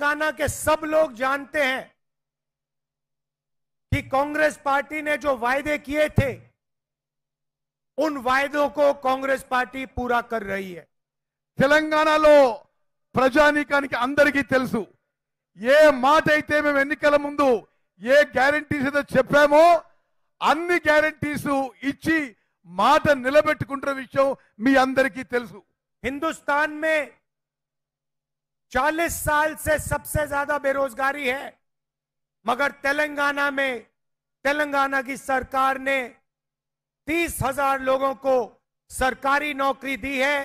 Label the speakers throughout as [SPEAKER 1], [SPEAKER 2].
[SPEAKER 1] तेलंगाना के सब लोग जानते हैं कि कांग्रेस पार्टी ने जो वायदे किए थे उन वायदों को कांग्रेस पार्टी पूरा कर रही है तेलंगाना लो प्रजानीका अंदर की तेस ये मटते मैं एन कल मुझे ये ग्यारंटी चपेमो अन्नी ग्यारंटीस इच्छी ट निबे विषय मी अंदर की तल हिंदुस्तान में चालीस साल से सबसे ज्यादा बेरोजगारी है मगर तेलंगाना में तेलंगाना की सरकार ने तीस हजार लोगों को सरकारी नौकरी दी है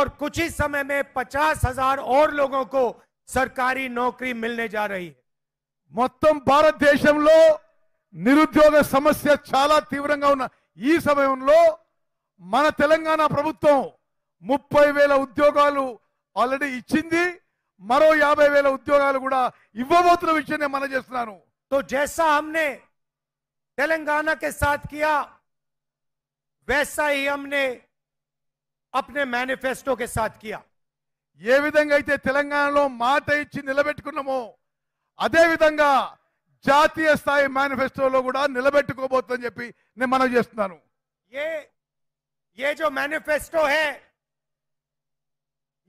[SPEAKER 1] और कुछ ही समय में पचास हजार और लोगों को सरकारी नौकरी मिलने जा रही है मतलब भारत देश निरुद्योग समस्या चला तीव्र समय मन మన प्रभुत्म ప్రభుత్వం वेल उद्योग आलरे इच्छी మరో యాభై వేల ఉద్యోగాలు కూడా ఇవ్వబోతున్న విషయం నేను మన చేస్తున్నాను తో జైసా हमने तेलंगाना के साथ किया అమ్నే ही हमने अपने మేనిఫెస్టో के ఏ విధంగా అయితే తెలంగాణలో మాట ఇచ్చి నిలబెట్టుకున్నామో అదే విధంగా జాతీయ స్థాయి మేనిఫెస్టోలో కూడా నిలబెట్టుకోబోతుందని చెప్పి నేను మనం చేస్తున్నాను ఏ ఏ జో మేనిఫెస్టో హే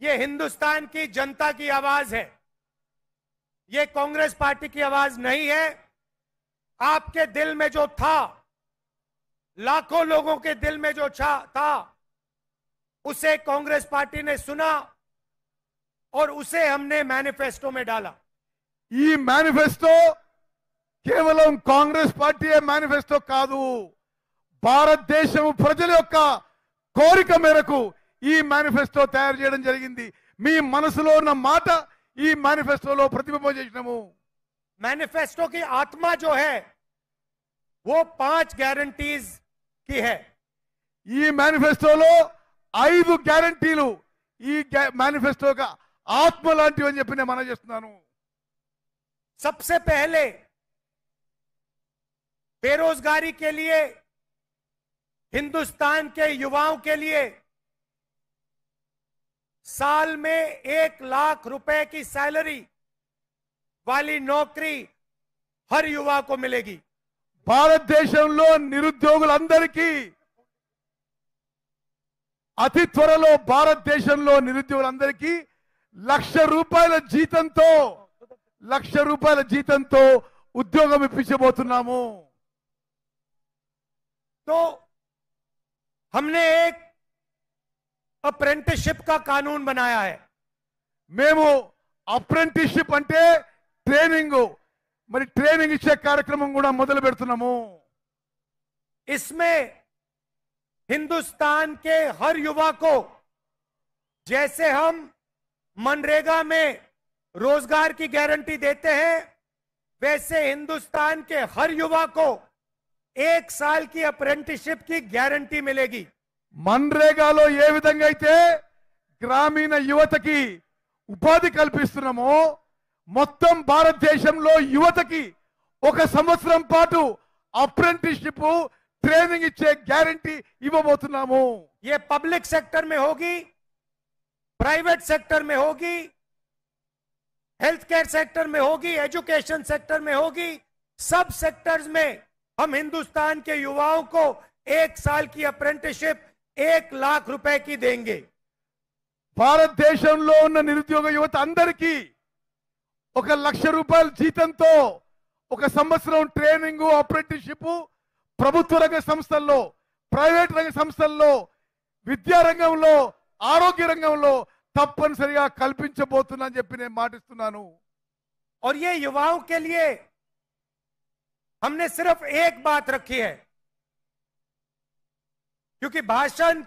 [SPEAKER 1] ये हिंदुस्तान की जनता की आवाज है ये कांग्रेस पार्टी की आवाज नहीं है आपके दिल में जो था लाखों लोगों के दिल में जो था उसे कांग्रेस पार्टी ने सुना और उसे हमने मैनिफेस्टो में डाला ये मैनिफेस्टो पार्टी मैनिफेस्टो का भारत देश प्रजल ప్రజల कोरिक मेरे को ఈ మానిఫెస్టో తయారు చేయడం జరిగింది మీ మనసులోన మాట ఈ మానిఫెస్టోలో ప్రతిబింబించేటము మానిఫెస్టోకి ఆత్మ జోహే वो 5 గ్యారెంటీస్ కి హే ఈ మానిఫెస్టోలో 5 గ్యారెంటీలు ఈ మానిఫెస్టోక ఆత్మ లాంటివని చెప్పినే నేను అనుకుంటున్నాను सबसे पहले बेरोजगारी के लिए हिंदुस्तान के युवाओं के लिए साल में 1 लाख रुपए की सैलरी वाली नौकरी हर युवा को मिलेगी भारत देश में लो निरउद्योगులందరికి అతి్వరలో భారతదేశంలో నిరుద్యులందరికి లక్ష రూపాయల జీతం తో లక్ష రూపాయల జీతం తో ఉద్యోగం పిపిషబోతున్నాము तो हमने एक अप्रेंटिसशिप का कानून बनाया है मेमो అప్రెంటిస్షిప్ अंटे ट्रेनिंग మరి ट्रेनिंग इच्छे कार्यक्रम కూడా पेड़ इसमें हिंदुस्तान के हर युवा को जैसे हम मनरेगा में रोजगार की गारंटी देते हैं वैसे हिंदुस्तान के हर युवा को एक साल की अप्रेंटिसशिप की गारंटी मिलेगी మన్రేగాలో ఏ విధంగా అయితే గ్రామీణ యువతకి ఉపాధి కల్పిస్తున్నామో మొత్తం భారతదేశంలో యువతకి ఒక సంవత్సరం పాటు అప్రెంటిస్షిప్ ట్రైనింగ్ ఇచ్చే గ్యారంటీ ఇవ్వబోతున్నాము ఏ పబ్లిక్ సెక్టర్ మే హోగి ప్రైవేట్ సెక్టర్ మే హోగి हेल्थ केयर सेक्टर में होगी एजुकेशन सेक्टर में होगी सब सेक्टर्स में हम हिंदुस्तान के युवाओं को एक साल की अप्रेंटिसशिप एक लाख రూపాయకి की భారతదేశంలో ఉన్న నిరుద్యోగ యువత అందరికీ ఒక లక్ష రూపాయల జీతంతో ఒక సంవత్సరం ట్రైనింగ్ అప్రెంటిస్షిప్ ప్రభుత్వ రంగ సంస్థల్లో ప్రైవేట్ రంగ సంస్థల్లో విద్యా రంగంలో ఆరోగ్య రంగంలో తప్పనిసరిగా కల్పించబోతున్నా అని చెప్పి నేను మాటిస్తున్నాను और ये युवाओं के लिए हमने सिर्फ एक क्योंकि भाषण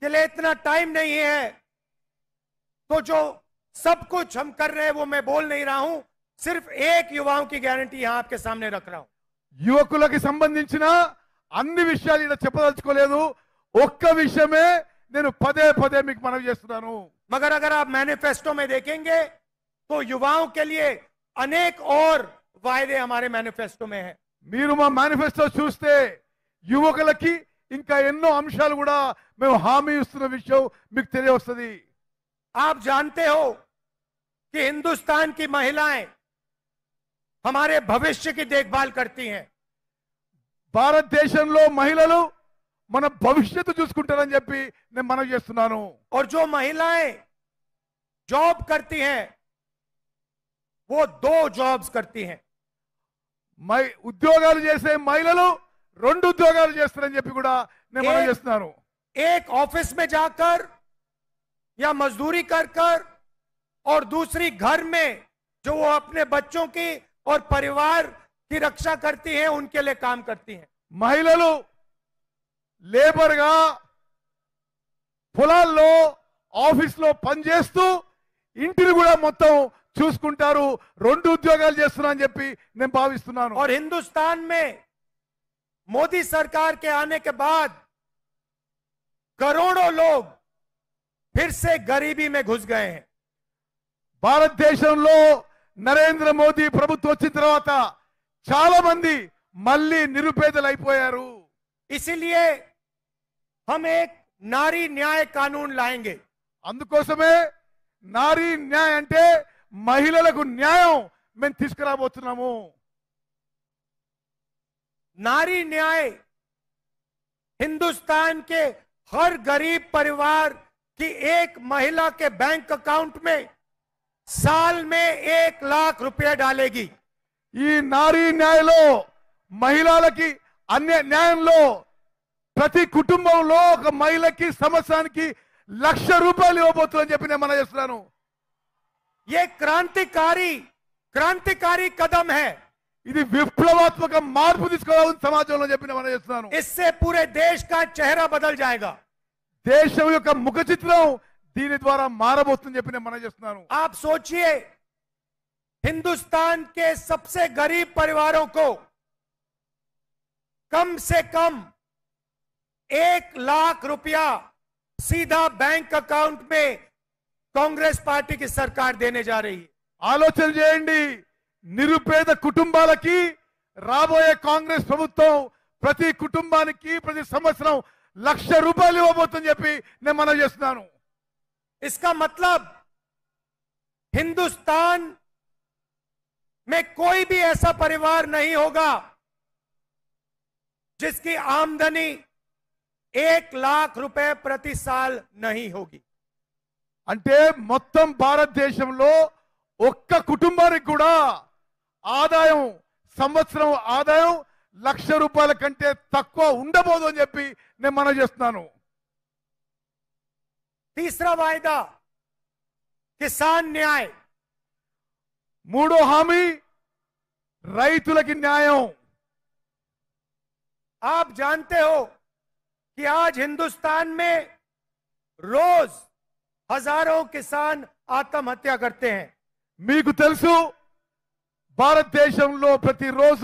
[SPEAKER 1] के लिए इतना टाइम नहीं है तो जो सब कुछ हम कर रहे हैं वो मैं बोल नहीं रहा हूं सिर्फ एक युवाओं की गारंटी यहां आपके सामने रख रहा हूं युवक की संबंधी अन्नी विषयादल विषय में पदे पदे मन मगर अगर आप मैनिफेस्टो में देखेंगे तो युवाओं के लिए अनेक और वायदे हमारे मैनिफेस्टो में है మీరు चूस्ते युवक की इंका एनो अंश मैं हामी विषय आप जानते हो कि हिंदुस्तान की महिलाएं हमारे भविष्य की देखभाल करती हैं भारत देश महिला मन भविष्य तो चूस मन और जो महिलाएं जॉब करती हैं वो दो जॉब्स करती हैं उद्योग महिला रोड उद्योग एक ऑफिस में जाकर या मजदूरी कर कर और दूसरी घर में जो वो अपने बच्चों की और परिवार की रक्षा करती है उनके लिए काम करती है महिला लेबर का पुलाल ऑफिस लो पंजे इंटर मत चूस रोड उद्योग भावस्ना और हिंदुस्तान में मोदी सरकार के आने के बाद करोड़ों लोग फिर से गरीबी में घुस गए हैं भारत देश नरेंद्र मोदी प्रभु तरह चाल मंदिर मल्ली निरुपेदल इसीलिए हम एक नारी न्याय कानून लाएंगे अंदमे नारी न्याय अंटे महिला मैं तस्करा नारी न्याय हिंदुस्तान के हर गरीब परिवार की एक महिला के बैंक अकाउंट में साल में एक लाख रुपए डालेगी ये नारी न्याय लो महिला की अन्य न्याय लो प्रति कुटुंब लोग महिला की समस्या की लक्ष रूपये मना ये क्रांतिकारी क्रांतिकारी कदम है ఇది విప్లవాత్మక మార్పు తీసుకురావాలని సమాజంలో చెప్పి మనం చేస్తున్నాను इससे पूरे देश का चेहरा बदल जाएगा దేశం యొక్క ముఖ చిత్రం దీని ద్వారా మారబోతుందని చెప్పి మనం చేస్తున్నాను आप सोचिए हिंदुस्तान के सबसे गरीब परिवारों को कम से कम एक लाख रुपया सीधा बैंक अकाउंट में कांग्रेस पार्टी की सरकार देने जा रही है ఆలోచన చేయండి నిరుపేద కుటుంబాలకి రాబోయే కాంగ్రెస్ ప్రభుత్వం ప్రతి కుటుంబానికి ప్రతి సమస్యను లక్ష రూపాయలు ఇవ్వబోతోని చెప్పి నేను మనవి చేస్తున్నాను. इसका मतलब हिंदुस्तान में कोई भी ऐसा परिवार नहीं होगा जिसकी आमदनी 1 लाख रुपए प्रति साल नहीं होगी. అంటే మొత్తం భారతదేశంలో ఒక్క కుటుంబానిక కూడా आदाय संवस आदाय लक्ष रूपये कटे तक उड़बोदी मन तीसरा वायदा किसान न्याय मूडो हामी रैत न्याय आप जानते हो कि आज हिंदुस्तान में रोज हजारों किसान आत्महत्या करते हैं मीकू भारत देश प्रति रोज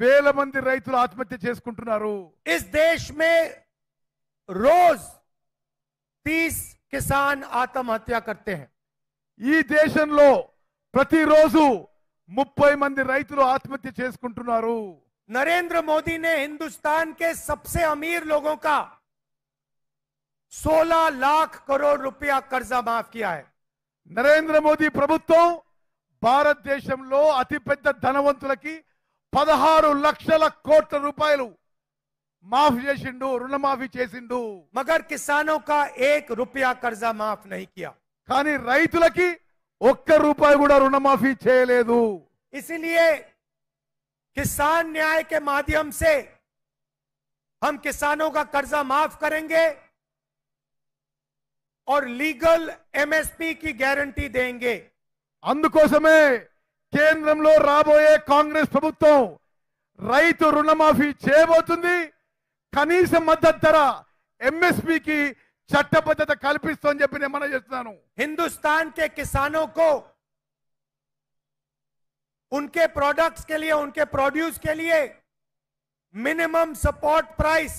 [SPEAKER 1] वेल मंदिर रैत आत्महत्य इस देश में रोज तीस किसान आत्महत्या करते हैं ई देश प्रति रोज मुफ मंदिर रैत आत्महत्य नरेंद्र मोदी ने हिंदुस्तान के सबसे अमीर लोगों का 16 लाख करोड़ रुपया कर्जा माफ किया है नरेंद्र मोदी प्रभुत्व भारत देश अति पद धनवंत की पदहार लक्षल को माफ चेसी रुणमाफी चेसी मगर किसानों का एक रुपया कर्जा माफ नहीं किया कानी रैत रूपये रुणमाफी चेयले इसलिए किसान न्याय के माध्यम से हम किसानों का कर्जा माफ करेंगे और लीगल एमएसपी की गारंटी देंगे అందుకోసమే కేంద్రంలో రాబోయే కాంగ్రెస్ ప్రభుత్వం రైతు రుణమాఫీ చేయబోతుంది కనీస మద్దతు ధర ఎంఎస్పికి చట్టబద్ధత కల్పిస్తోంది చెప్పి నేను మనం చేస్తున్నాను హిందుస్థాన్ కే కిసానో కో ఉన్కే ప్రోడక్ట్స్ కే लिए उनके प्रोड्यूस के సపోర్ట్ ప్రైస్ सपोर्ट प्राइस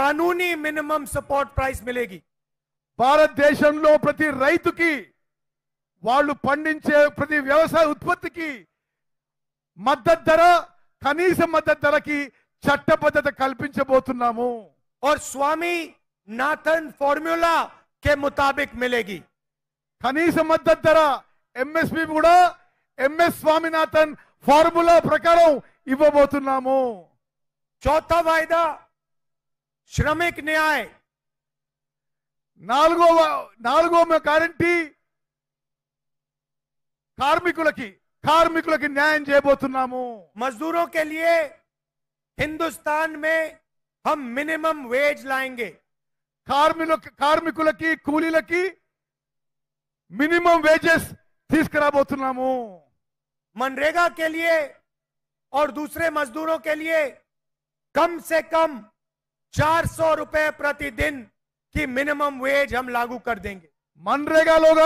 [SPEAKER 1] कानूनी मिनिमम सपोर्ट భారతదేశంలో ప్రతి రైతుకి వాళ్ళు పండించే ప్రతి వ్యవసాయ ఉత్పత్తికి మద్దతు ధర కనీస మద్దతు ధరకి చట్టబద్ధత కల్పించబోతున్నాము ఓ స్వామి నాథన్ ఫార్ములా కే ముతాబిక్ మిలేగి కనీస మద్దతు ధర ఎంఎస్పి కూడా ఎంఎస్ స్వామినాథన్ ఫార్ములా ప్రకారం ఇవ్వబోతున్నాము చౌథా వాయిదా శ్రమిక్ న్యాయ నాలుగో నాలుగో గ్యారంటీ मजदूरों के लिए हिंदुस्तान में हम मिनिमम वेज लाएंगे कार्मिक मिनिमम वेजेस मनरेगा के लिए और दूसरे मजदूरों के लिए कम से कम चार सौ रुपए प्रतिदिन की मिनिमम वेज हम लागू कर देंगे मनरेगा लोग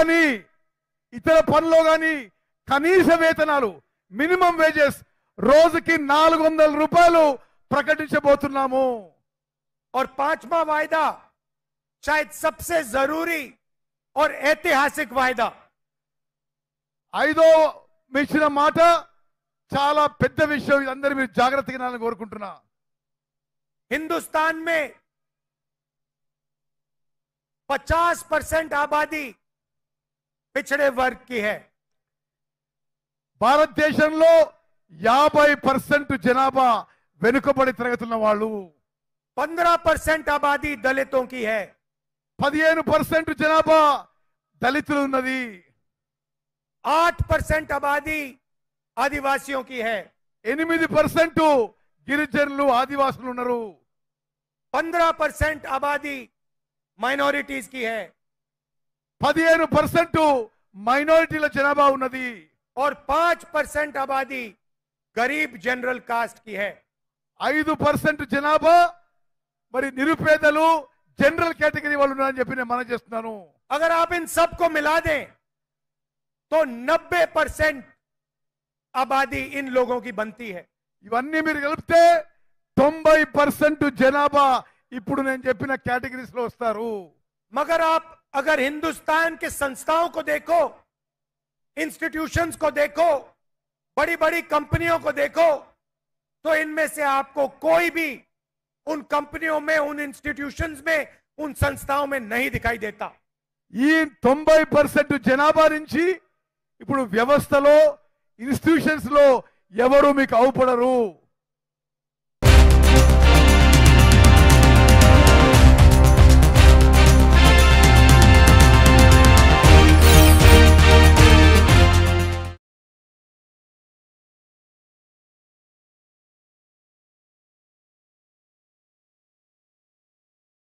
[SPEAKER 1] ఇతర పనిలో కానీ కనీస వేతనాలు మినిమం వేజెస్ రోజుకి నాలుగు వందల రూపాయలు ప్రకటించబోతున్నాము और పాచ్మా వాయిదా शायद సబ్సే జరూరీ और ऐतिहासिक వాయిదా ఐదో ఇచ్చిన మాట చాలా పెద్ద విషయం ఇదందరూ మీరు జాగ్రత్తగా నన్ను కోరుకుంటున్నా హిందుస్థాన్ మే పచాస్ పర్సెంట్ ఆబాదీ पिछड़े वर्ग की है भारत देश याबाई पर्सेंट जनाभा वनबड़े तरगत पंद्रह पर्सेंट आबादी दलितों की है पद पर्सेंट जनाभा दलित आठ पर्सेंट आबादी आदिवासियों की है एम पर्सेंट गिरीजन आदिवास पंद्रह पर्सेंट आबादी मैनारीटी की है पदेन मैनारी जनाभा और पांच परसेंट आबादी गरीब जनरल कास्ट की है ईद जनाभा मरी निरुपेद जनरल कैटगरी वाले मना अगर आप इन सबको मिला दें तो नब्बे परसेंट आबादी इन लोगों की बनती है इवन कल तोबई पर्सेंट जनाभा इपड़ कैटगरी मगर आप अगर हिंदुस्तान के संस्थाओं को देखो इंस्टीट्यूशंस को देखो बड़ी बड़ी कंपनियों को देखो तो इनमें से आपको कोई भी उन कंपनियों में उन इंस्टीट्यूशंस में उन संस्थाओं में नहीं दिखाई देता ఈ తొంభై పర్సెంట్ జనాభా నుంచి ఇప్పుడు వ్యవస్థలో ఇన్స్టిట్యూషన్స్